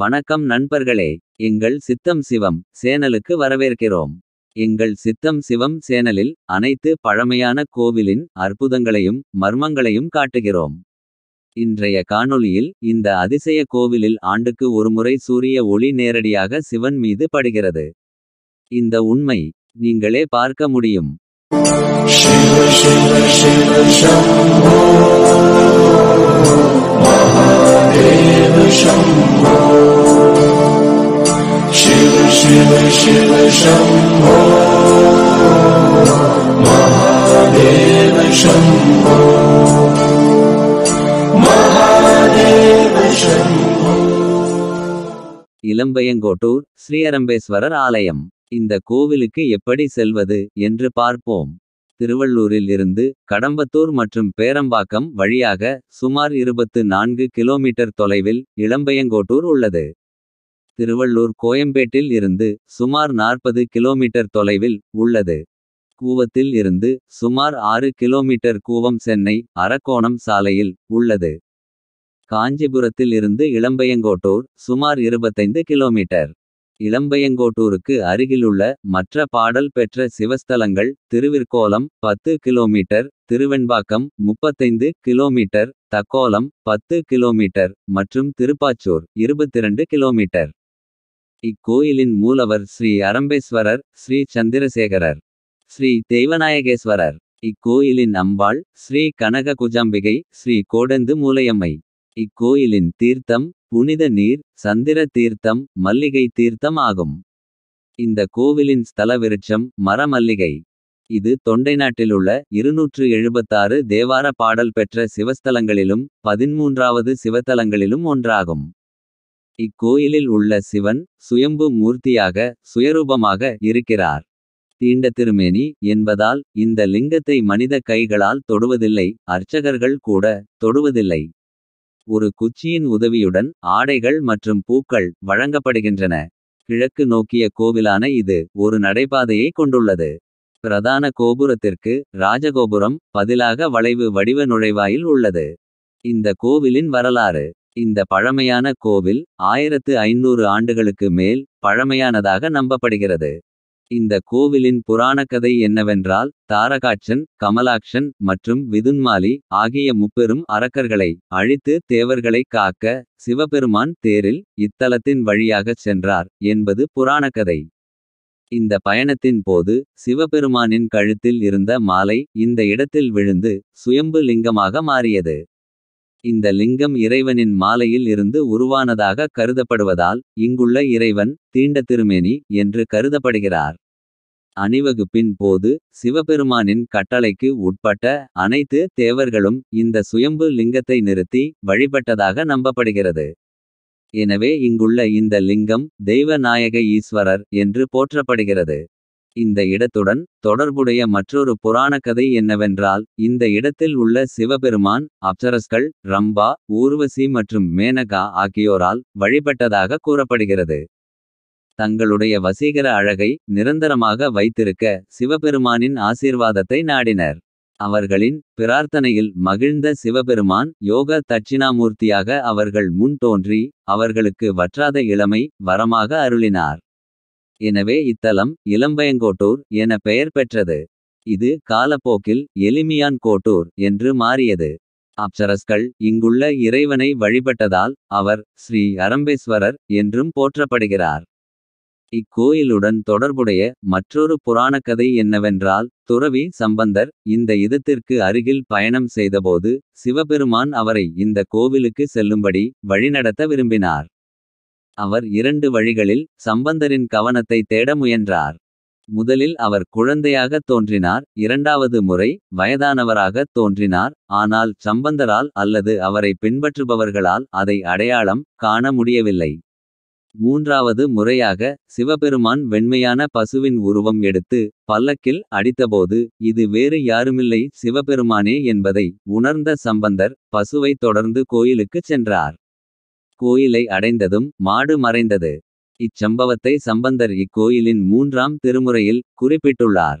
வணக்கம் நண்பர்களே எங்கள் சித்தம் சிவம் சேனலுக்கு வரவேற்கிறோம் எங்கள் சித்தம் சிவம் சேனலில் அனைத்து பழமையான கோவிலின் அற்புதங்களையும் மர்மங்களையும் காட்டுகிறோம் இன்றைய காணொளியில் இந்த அதிசய கோவிலில் ஆண்டுக்கு ஒருமுறை சூரிய ஒளி நேரடியாக சிவன் மீது படுகிறது இந்த உண்மை நீங்களே பார்க்க முடியும் शिव ஸ்ரீஅரம்பேஸ்வரர் ஆலயம் இந்த கோவிலுக்கு எப்படி செல்வது என்று பார்ப்போம் திருவள்ளூரில் இருந்து கடம்பத்தூர் மற்றும் பேரம்பாக்கம் வழியாக சுமார் இருபத்து நான்கு கிலோமீட்டர் தொலைவில் இளம்பயங்கோட்டூர் உள்ளது திருவள்ளூர் கோயம்பேட்டில் இருந்து சுமார் நாற்பது கிலோமீட்டர் தொலைவில் உள்ளது. கூவத்தில் இருந்து சுமார் ஆறு கிலோமீட்டர் கூவம் சென்னை அரக்கோணம் சாலையில் உள்ளது. காஞ்சிபுரத்தில் இருந்து இளம்பையங்கோட்டூர் சுமார் இருபத்தைந்து கிலோமீட்டர். இளம்பையங்கோட்டூருக்கு அருகிலுள்ள மற்ற பாடல் பெற்ற சிவஸ்தலங்கள். திருவிற்கோலம் பத்து கிலோமீட்டர் திருவெண்பாக்கம் முப்பத்தைந்து கிலோமீட்டர். தக்கோலம் பத்து கிலோமீட்டர் மற்றும் திருப்பாச்சூர் 22 கிலோமீட்டர். இக்கோயிலின் மூலவர் ஸ்ரீ அரம்பேஸ்வரர் ஸ்ரீ சந்திரசேகரர் ஸ்ரீ தெய்வநாயகேஸ்வரர் இக்கோயிலின் அம்பாள் ஸ்ரீ கனக குஜாம்பிகை ஸ்ரீ கோடந்து மூலையம்மை இக்கோயிலின் தீர்த்தம் புனித நீர் சந்திர தீர்த்தம் மல்லிகை தீர்த்தம் ஆகும் இந்த கோவிலின் ஸ்தல விருட்சம் மரமல்லிகை இது தொண்டை நாட்டிலுள்ள இருநூற்று எழுபத்தாறு தேவார பாடல் பெற்ற சிவஸ்தலங்களிலும் பதின்மூன்றாவது சிவத்தலங்களிலும் ஒன்றாகும் இக்கோயிலில் உள்ள சிவன் சுயம்பு மூர்த்தியாக சுயரூபமாக இருக்கிறார் தீண்ட திருமேனி என்பதால் இந்த லிங்கத்தை மனித கைகளால் தொடுவதில்லை அர்ச்சகர்கள் கூட தொடுவதில்லை ஒரு குச்சியின் உதவியுடன் ஆடைகள் மற்றும் பூக்கள் வழங்கப்படுகின்றன கிழக்கு நோக்கிய கோவிலான இது ஒரு நடைபாதையை கொண்டுள்ளது பிரதான கோபுரத்திற்கு ராஜகோபுரம் பதிலாக வளைவு வடிவ நுழைவாயில் உள்ளது இந்த கோவிலின் வரலாறு இந்த பழமையான கோவில் ஆயிரத்து ஐநூறு ஆண்டுகளுக்கு மேல் பழமையானதாக நம்பப்படுகிறது இந்த கோவிலின் கதை என்னவென்றால் தாரகாட்சன் கமலாக்ஷன் மற்றும் விதுன்மாலி ஆகிய முப்பெரும் அரக்கர்களை அழித்து தேவர்களை காக்க சிவபெருமான் தேரில் இத்தலத்தின் வழியாகச் சென்றார் என்பது கதை இந்த பயணத்தின் போது சிவபெருமானின் கழுத்தில் இருந்த மாலை இந்த இடத்தில் விழுந்து சுயம்பு லிங்கமாக மாறியது இந்த லிங்கம் இறைவனின் மாலையில் இருந்து உருவானதாக கருதப்படுவதால் இங்குள்ள இறைவன் தீண்ட திருமேனி என்று கருதப்படுகிறார் அணிவகுப்பின் போது சிவபெருமானின் கட்டளைக்கு உட்பட்ட அனைத்து தேவர்களும் இந்த சுயம்பு லிங்கத்தை நிறுத்தி வழிபட்டதாக நம்பப்படுகிறது எனவே இங்குள்ள இந்த லிங்கம் தெய்வநாயக ஈஸ்வரர் என்று போற்றப்படுகிறது இந்த இடத்துடன் தொடர்புடைய மற்றொரு கதை என்னவென்றால் இந்த இடத்தில் உள்ள சிவபெருமான் அப்சரஸ்கள் ரம்பா ஊர்வசி மற்றும் மேனகா ஆகியோரால் வழிபட்டதாக கூறப்படுகிறது தங்களுடைய வசீகர அழகை நிரந்தரமாக வைத்திருக்க சிவபெருமானின் ஆசீர்வாதத்தை நாடினர் அவர்களின் பிரார்த்தனையில் மகிழ்ந்த சிவபெருமான் யோக தட்சிணாமூர்த்தியாக அவர்கள் முன் தோன்றி அவர்களுக்கு வற்றாத இளமை வரமாக அருளினார் எனவே இத்தலம் இளம்பயங்கோட்டூர் என பெயர் பெற்றது இது காலப்போக்கில் எளிமையான் கோட்டூர் என்று மாறியது அப்சரஸ்கள் இங்குள்ள இறைவனை வழிபட்டதால் அவர் ஸ்ரீ அரம்பேஸ்வரர் என்றும் போற்றப்படுகிறார் இக்கோயிலுடன் தொடர்புடைய மற்றொரு கதை என்னவென்றால் துறவி சம்பந்தர் இந்த இதத்திற்கு அருகில் பயணம் செய்தபோது சிவபெருமான் அவரை இந்த கோவிலுக்கு செல்லும்படி வழிநடத்த விரும்பினார் அவர் இரண்டு வழிகளில் சம்பந்தரின் கவனத்தை தேட முயன்றார் முதலில் அவர் குழந்தையாக தோன்றினார் இரண்டாவது முறை வயதானவராக தோன்றினார் ஆனால் சம்பந்தரால் அல்லது அவரை பின்பற்றுபவர்களால் அதை அடையாளம் காண முடியவில்லை மூன்றாவது முறையாக சிவபெருமான் வெண்மையான பசுவின் உருவம் எடுத்து பல்லக்கில் அடித்தபோது இது வேறு யாருமில்லை சிவபெருமானே என்பதை உணர்ந்த சம்பந்தர் பசுவை தொடர்ந்து கோயிலுக்கு சென்றார் கோயிலை அடைந்ததும் மாடு மறைந்தது இச்சம்பவத்தை சம்பந்தர் இக்கோயிலின் மூன்றாம் திருமுறையில் குறிப்பிட்டுள்ளார்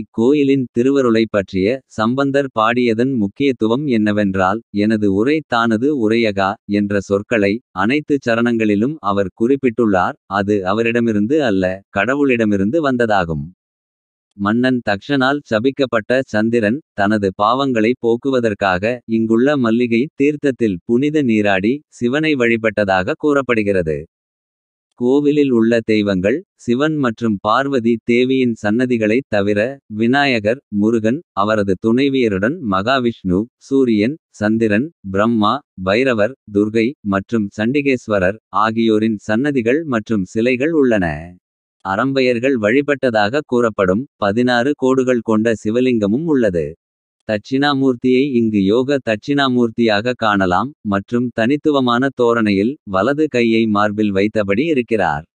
இக்கோயிலின் திருவருளை பற்றிய சம்பந்தர் பாடியதன் முக்கியத்துவம் என்னவென்றால் எனது உரை தானது உரையகா என்ற சொற்களை அனைத்து சரணங்களிலும் அவர் குறிப்பிட்டுள்ளார் அது அவரிடமிருந்து அல்ல கடவுளிடமிருந்து வந்ததாகும் மன்னன் தக்ஷனால் சபிக்கப்பட்ட சந்திரன் தனது பாவங்களை போக்குவதற்காக இங்குள்ள மல்லிகை தீர்த்தத்தில் புனித நீராடி சிவனை வழிபட்டதாக கூறப்படுகிறது கோவிலில் உள்ள தெய்வங்கள் சிவன் மற்றும் பார்வதி தேவியின் சன்னதிகளைத் தவிர விநாயகர் முருகன் அவரது துணைவியருடன் மகாவிஷ்ணு சூரியன் சந்திரன் பிரம்மா பைரவர் துர்கை மற்றும் சண்டிகேஸ்வரர் ஆகியோரின் சன்னதிகள் மற்றும் சிலைகள் உள்ளன அரம்பையர்கள் வழிபட்டதாக கூறப்படும் பதினாறு கோடுகள் கொண்ட சிவலிங்கமும் உள்ளது தட்சிணாமூர்த்தியை இங்கு யோக தட்சிணாமூர்த்தியாக காணலாம் மற்றும் தனித்துவமான தோரணையில் வலது கையை மார்பில் வைத்தபடி இருக்கிறார்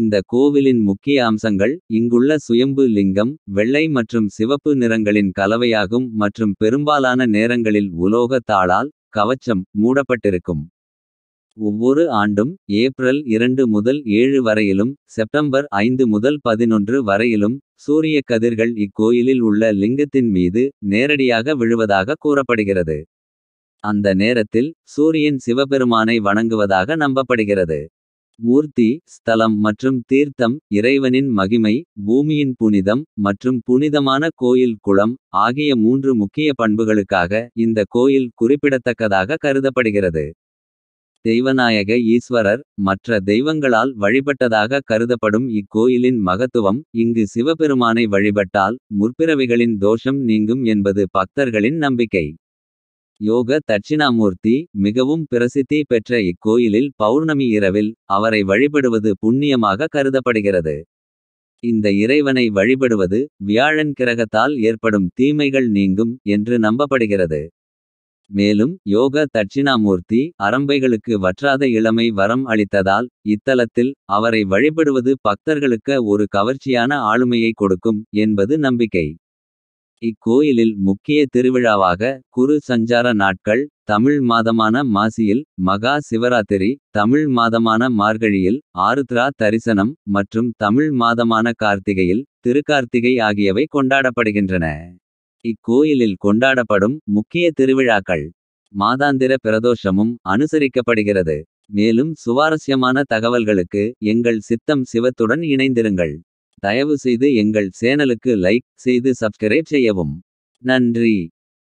இந்த கோவிலின் முக்கிய அம்சங்கள் இங்குள்ள சுயம்பு லிங்கம் வெள்ளை மற்றும் சிவப்பு நிறங்களின் கலவையாகும் மற்றும் பெரும்பாலான நேரங்களில் உலோக தாளால் கவச்சம் மூடப்பட்டிருக்கும் ஒவ்வொரு ஆண்டும் ஏப்ரல் இரண்டு முதல் ஏழு வரையிலும் செப்டம்பர் ஐந்து முதல் பதினொன்று வரையிலும் சூரிய கதிர்கள் இக்கோயிலில் உள்ள லிங்கத்தின் மீது நேரடியாக விழுவதாக கூறப்படுகிறது அந்த நேரத்தில் சூரியன் சிவபெருமானை வணங்குவதாக நம்பப்படுகிறது மூர்த்தி ஸ்தலம் மற்றும் தீர்த்தம் இறைவனின் மகிமை பூமியின் புனிதம் மற்றும் புனிதமான கோயில் குளம் ஆகிய மூன்று முக்கிய பண்புகளுக்காக இந்த கோயில் குறிப்பிடத்தக்கதாக கருதப்படுகிறது தெய்வநாயக ஈஸ்வரர் மற்ற தெய்வங்களால் வழிபட்டதாக கருதப்படும் இக்கோயிலின் மகத்துவம் இங்கு சிவபெருமானை வழிபட்டால் முற்பிறவிகளின் தோஷம் நீங்கும் என்பது பக்தர்களின் நம்பிக்கை யோக தட்சிணாமூர்த்தி மிகவும் பிரசித்தி பெற்ற இக்கோயிலில் பௌர்ணமி இரவில் அவரை வழிபடுவது புண்ணியமாக கருதப்படுகிறது இந்த இறைவனை வழிபடுவது வியாழன் கிரகத்தால் ஏற்படும் தீமைகள் நீங்கும் என்று நம்பப்படுகிறது மேலும் யோக தட்சிணாமூர்த்தி அரம்பைகளுக்கு வற்றாத இளமை வரம் அளித்ததால் இத்தலத்தில் அவரை வழிபடுவது பக்தர்களுக்கு ஒரு கவர்ச்சியான ஆளுமையை கொடுக்கும் என்பது நம்பிக்கை இக்கோயிலில் முக்கிய திருவிழாவாக குரு சஞ்சார நாட்கள் தமிழ் மாதமான மாசியில் மகா சிவராத்திரி தமிழ் மாதமான மார்கழியில் ஆருத்ரா தரிசனம் மற்றும் தமிழ் மாதமான கார்த்திகையில் திருக்கார்த்திகை ஆகியவை கொண்டாடப்படுகின்றன இக்கோயிலில் கொண்டாடப்படும் முக்கிய திருவிழாக்கள் மாதாந்திர பிரதோஷமும் அனுசரிக்கப்படுகிறது மேலும் சுவாரஸ்யமான தகவல்களுக்கு எங்கள் சித்தம் சிவத்துடன் இணைந்திருங்கள் தயவுசெய்து எங்கள் சேனலுக்கு லைக் செய்து சப்ஸ்கிரைப் செய்யவும் நன்றி